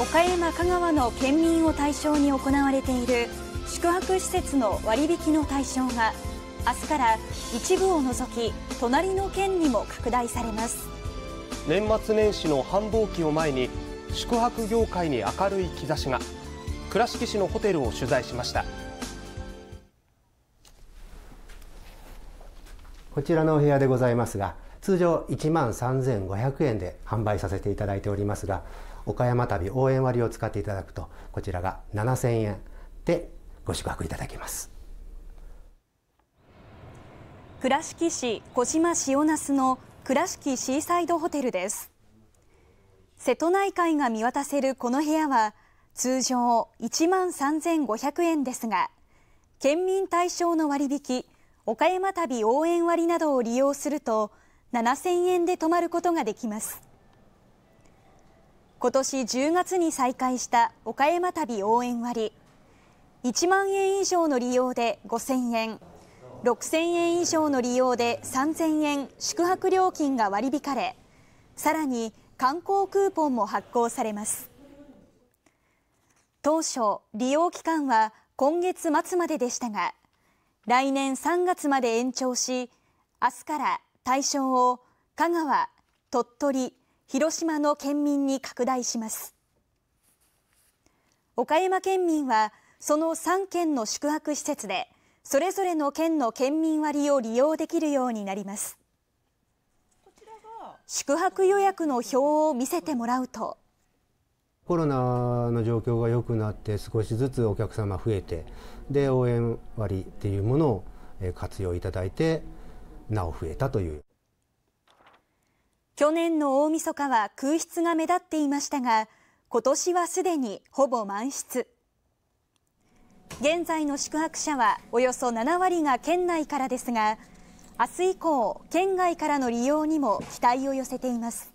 岡山香川の県民を対象に行われている宿泊施設の割引の対象が明日から一部を除き隣の県にも拡大されます年末年始の繁忙期を前に宿泊業界に明るい兆しが倉敷市のホテルを取材しましたこちらのお部屋でございますが通常1万3500円で販売させていただいておりますが岡山旅応援割を使っていただくとこちらが7000円でご宿泊いただけます倉敷市小島塩那須の倉敷シーサイドホテルです瀬戸内海が見渡せるこの部屋は通常1万3500円ですが県民対象の割引岡山旅応援割などを利用すると7000円で泊まることができます今年10月に再開した岡山旅応援割1万円以上の利用で5000円6000円以上の利用で3000円宿泊料金が割り引かれさらに観光クーポンも発行されます当初利用期間は今月末まででしたが来年3月まで延長し明日から対象を香川鳥取広島の県民に拡大します岡山県民はその3県の宿泊施設でそれぞれの県の県民割を利用できるようになります宿泊予約の表を見せてもらうとコロナの状況が良くなって少しずつお客様増えてで応援割っていうものを活用いただいてなお増えたという。去年の大晦日は空室が目立っていましたが、今年はすでにほぼ満室。現在の宿泊者はおよそ7割が県内からですが、明日以降、県外からの利用にも期待を寄せています。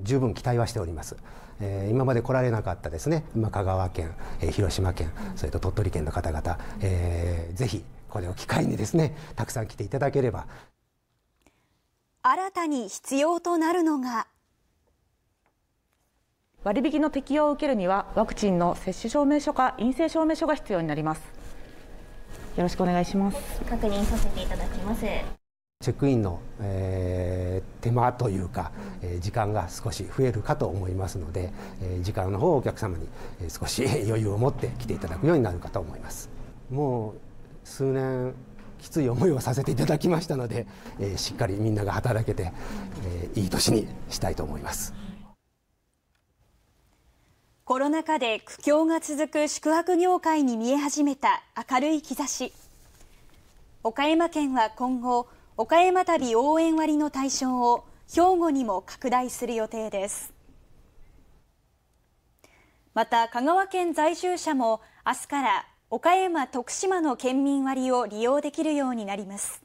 十分期待はしております。えー、今まで来られなかったですね、まあ、香川県、えー、広島県、それと鳥取県の方々、えー、ぜひこれを機会にですね、たくさん来ていただければ。新たに必要となるのが割引の適用を受けるにはワクチンの接種証明書か陰性証明書が必要になりますよろしくお願いします確認させていただきますチェックインの、えー、手間というか、えー、時間が少し増えるかと思いますので、えー、時間の方をお客様にえ少し余裕を持って来ていただくようになるかと思いますもう数年きつい思いをさせていただきましたので、えー、しっかりみんなが働けて、えー、いい年にしたいと思います。コロナ禍で苦境が続く宿泊業界に見え始めた明るい兆し岡山県は今後岡山旅応援割の対象を兵庫にも拡大する予定ですまた香川県在住者も明日から岡山・徳島の県民割を利用できるようになります。